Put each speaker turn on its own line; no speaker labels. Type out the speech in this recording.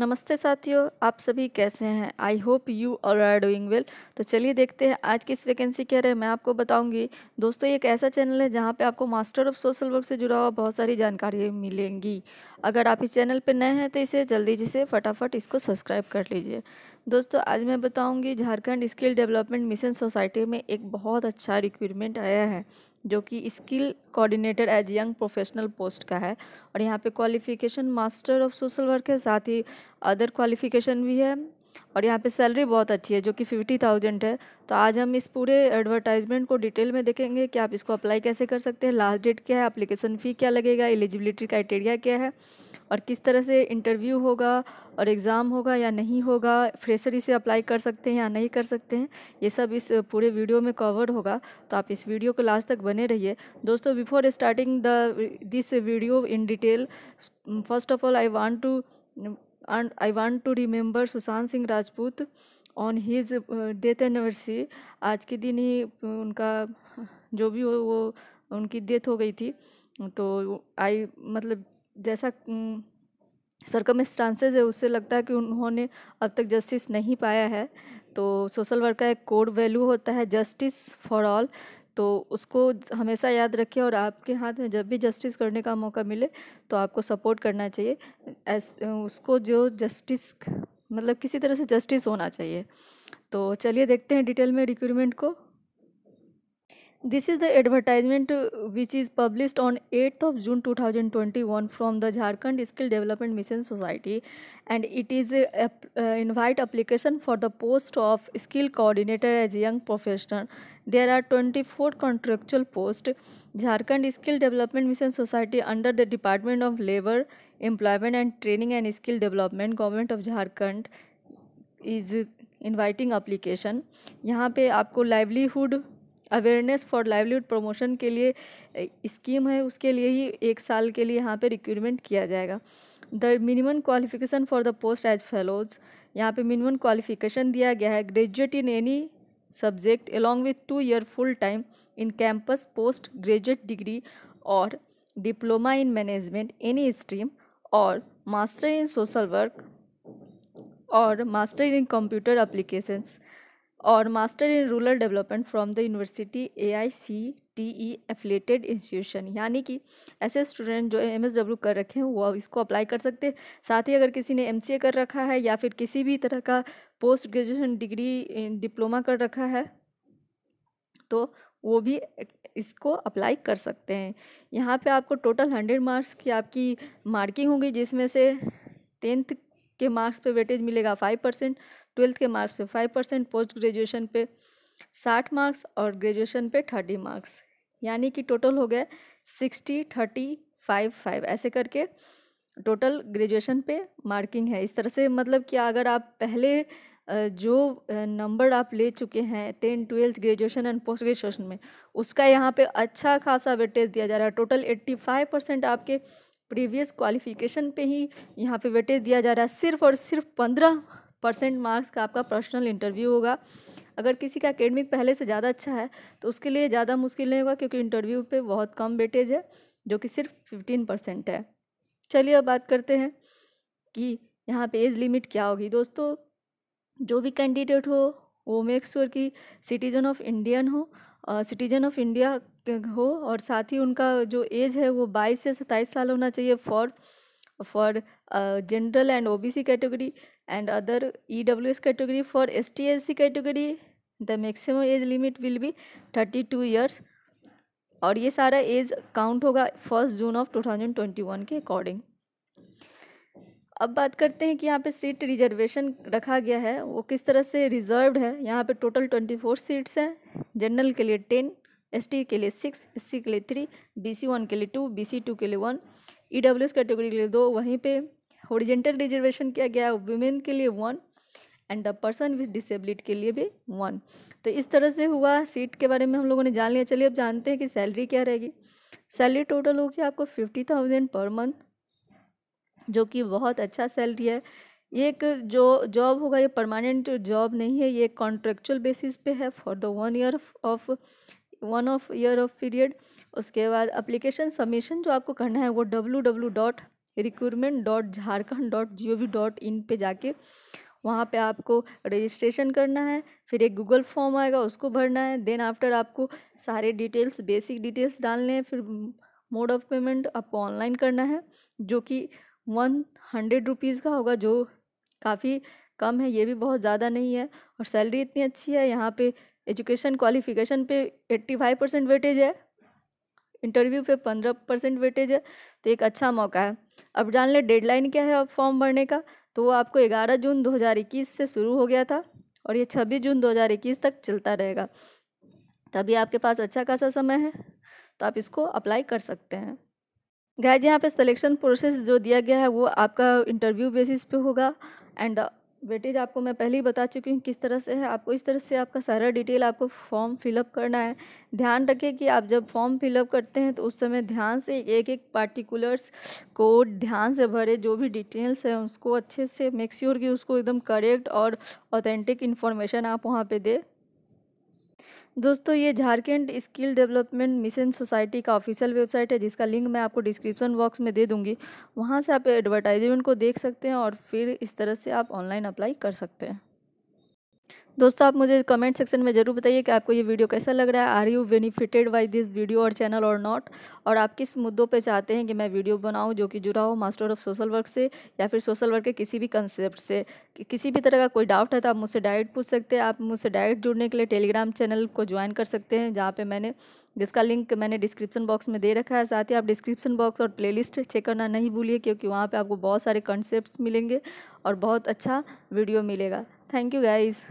नमस्ते साथियों आप सभी कैसे हैं I hope you all are doing well तो चलिए देखते हैं आज किस वैकेंसी क्या रहे मैं आपको बताऊंगी दोस्तों एक ऐसा चैनल है जहाँ पे आपको मास्टर ऑफ सोशल वर्क से जुड़ा हुआ बहुत सारी जानकारी मिलेंगी अगर आप इस चैनल पे नए हैं तो इसे जल्दी जिसे फटाफट इसको सब्सक्राइब कर लीजिए दोस्तों आज मैं बताऊँगी Jharkhand skill development mission society में एक बहुत अच्छा रिक्रूटमेंट आया है जो कि skill coordinator as young professional post का है और यहाँ पे qualification master of social work है साथ ही अदर क्वालिफिकेशन भी है और यहाँ पे सैलरी बहुत अच्छी है जो कि फिफ्टी थाउजेंड है तो आज हम इस पूरे एडवर्टाइजमेंट को डिटेल में देखेंगे कि आप इसको अप्लाई कैसे कर सकते हैं लास्ट डेट क्या है अप्लीकेशन फ़ी क्या लगेगा एलिजिबिलिटी क्राइटेरिया क्या है और किस तरह से इंटरव्यू होगा और एग्ज़ाम होगा या नहीं होगा फ्रेशरी से अप्लाई कर सकते हैं या नहीं कर सकते हैं ये सब इस पूरे वीडियो में कवर होगा तो आप इस वीडियो को लास्ट तक बने रहिए दोस्तों before starting the this video in detail first of all I want to and I want to remember Sushant Singh Rajput on his death anniversary. aaj ke din hi unka jo bhi ho wo unki death ho gayi thi to i matlab jaisa circumstances है उससे लगता है कि उन्होंने अब तक justice नहीं पाया है तो सोशल वर्क का एक कोड वैल्यू होता है जस्टिस फॉर ऑल तो उसको हमेशा याद रखिए और आपके हाथ में जब भी जस्टिस करने का मौका मिले तो आपको सपोर्ट करना चाहिए एस उसको जो जस्टिस मतलब किसी तरह से जस्टिस होना चाहिए तो चलिए देखते हैं डिटेल में रिक्रूटमेंट को This is the advertisement uh, which is published on 8th of June 2021 from the Jharkhand Skill Development Mission Society and it is a, uh, a, uh, invite application for the post of skill coordinator as young professional. There are 24 contractual posts. Jharkhand Skill Development Mission Society under the Department of Labor, Employment and Training and Skill Development, Government of Jharkhand is inviting application. Here, you have livelihood awareness for livelihood promotion के लिए scheme है उसके लिए ही एक साल के लिए यहाँ पे रिक्रूटमेंट किया जाएगा the minimum qualification for the post as fellows यहाँ पे मिनिमम क्वालिफिकेशन दिया गया है graduate in any subject along with two year full time in campus post graduate degree और diploma in management any stream और master in social work और master in computer applications और master in rural development from the university A I C T E affiliated institution यानी कि ऐसे student जो M S W कर रखे हैं वो इसको अप्लाई कर सकते हैं साथ ही अगर किसी ने एम सी ए कर रखा है या फिर किसी भी तरह का पोस्ट ग्रेजुएशन डिग्री डिप्लोमा कर रखा है तो वो भी इसको अप्लाई कर सकते हैं यहाँ पे आपको टोटल हंड्रेड मार्क्स की आपकी मार्किंग होगी जिसमें से टेंथ के मार्क्स पे वेटेज मिलेगा फाइव परसेंट ट्वेल्थ के मार्क्स पे फाइव परसेंट पोस्ट ग्रेजुएशन पे साठ मार्क्स और ग्रेजुएशन पे थर्टी मार्क्स यानी कि टोटल हो गया सिक्सटी थर्टी फाइव फाइव ऐसे करके टोटल ग्रेजुएशन पे मार्किंग है इस तरह से मतलब कि अगर आप पहले जो नंबर आप ले चुके हैं ten twelfth graduation and post graduation में उसका यहाँ पे अच्छा खासा वेटेज दिया जा रहा है टोटल एट्टी फाइव परसेंट आपके प्रीवियस क्वालिफिकेशन पे ही यहाँ पे वेटेज दिया जा रहा है सिर्फ और सिर्फ पंद्रह परसेंट मार्क्स का आपका पर्सनल इंटरव्यू होगा अगर किसी का अकेडमिक पहले से ज़्यादा अच्छा है तो उसके लिए ज़्यादा मुश्किल नहीं होगा क्योंकि इंटरव्यू पे बहुत कम वेटेज है जो कि सिर्फ फिफ्टीन परसेंट है चलिए अब बात करते हैं कि यहाँ पे एज लिमिट क्या होगी दोस्तों जो भी कैंडिडेट हो वो मेक श्योर कि सिटीजन ऑफ इंडियन हो सिटीजन ऑफ इंडिया हो और साथ ही उनका जो एज है वो बाईस से सत्ताईस साल होना चाहिए for for general and OBC category and other EWS category for S SC category the maximum age limit will be thirty two years और ये सारा एज काउंट होगा first June of two thousand twenty one के according अब बात करते हैं कि यहाँ पे सीट रिजर्वेशन रखा गया है वो किस तरह से रिजर्व है यहाँ पे टोटल ट्वेंटी फोर सीट्स हैं जनरल के लिए टेन एस टी के लिए सिक्स एस सी के लिए थ्री बी सी वन के लिए टू बी सी टू के लिए one E W S category के लिए दो वहीं पे ओरिजेंटल रिजर्वेशन किया गया वुमेन के लिए one and the person with disability के लिए भी वन तो इस तरह से हुआ सीट के बारे में हम लोगों ने जान लिया चलिए अब जानते हैं कि सैलरी क्या रहेगी सैलरी टोटल होगी आपको फिफ्टी थाउजेंड पर मंथ जो कि बहुत अच्छा सैलरी है ये एक जो जॉब होगा ये परमानेंट जॉब नहीं है ये कॉन्ट्रेक्चुअल बेसिस पे है for the one year of one of year of period उसके बाद अप्लीकेशन सबमिशन जो आपको करना है वो W W dot recruitment dot Jharkhand dot G O V dot in पर जाके वहाँ पे आपको रजिस्ट्रेशन करना है फिर एक गूगल फॉर्म आएगा उसको भरना है देन आफ्टर आपको सारे डिटेल्स बेसिक डिटेल्स डालने हैं फिर मोड ऑफ पेमेंट आपको ऑनलाइन करना है जो कि वन हंड्रेड रुपीज़ का होगा जो काफ़ी कम है ये भी बहुत ज़्यादा नहीं है और सैलरी इतनी अच्छी है यहाँ पे एजुकेशन क्वालिफिकेशन पे 85 परसेंट वेटेज है इंटरव्यू पे 15 परसेंट वेटेज है तो एक अच्छा मौका है अब जान लें डेडलाइन क्या है अब फॉर्म भरने का तो वो आपको 11 जून 2021 से शुरू हो गया था और ये 26 जून 2021 तक चलता रहेगा तभी आपके पास अच्छा खासा समय है तो आप इसको अप्लाई कर सकते हैं गाइज यहाँ पे सिलेक्शन प्रोसेस जो दिया गया है वो आपका इंटरव्यू बेसिस पे होगा एंड वेटेज आपको मैं पहले ही बता चुकी हूँ किस तरह से है आपको इस तरह से आपका सारा डिटेल आपको फॉर्म फिलअप करना है ध्यान रखें कि आप जब फॉर्म फिलअप करते हैं तो उस समय ध्यान से एक एक पार्टिकुलर्स को ध्यान से भरे जो भी डिटेल्स हैं उसको अच्छे से मेक श्योर कि उसको एकदम करेक्ट और ऑथेंटिक इन्फॉर्मेशन आप वहाँ पर दें दोस्तों ये Jharkhand skill development mission society का ऑफिशियल वेबसाइट है जिसका लिंक मैं आपको डिस्क्रिप्शन बॉक्स में दे दूंगी वहाँ से आप एडवर्टाइजमेंट को देख सकते हैं और फिर इस तरह से आप ऑनलाइन अप्लाई कर सकते हैं दोस्तों आप मुझे कमेंट सेक्शन में ज़रूर बताइए कि आपको ये वीडियो कैसा लग रहा है are you benefited by this video or channel or not और आप किस मुद्दों पे चाहते हैं कि मैं वीडियो बनाऊं जो कि जुड़ा हो मास्टर ऑफ सोशल वर्क से या फिर सोशल वर्क के किसी भी कंसेप्ट से कि किसी भी तरह का कोई डाउट है तो आप मुझसे डायरेक्ट पूछ सकते हैं आप मुझसे डायरेक्ट जुड़ने के लिए टेलीग्राम चैनल को ज्वाइन कर सकते हैं जहाँ पर मैंने जिसका लिंक मैंने डिस्क्रिप्शन बॉक्स में दे रखा है साथ ही आप डिस्क्रिप्शन बॉक्स और प्ले चेक करना नहीं भूलिए क्योंकि वहाँ पर आपको बहुत सारे कंसेप्ट मिलेंगे और बहुत अच्छा वीडियो मिलेगा थैंक यू गाइज़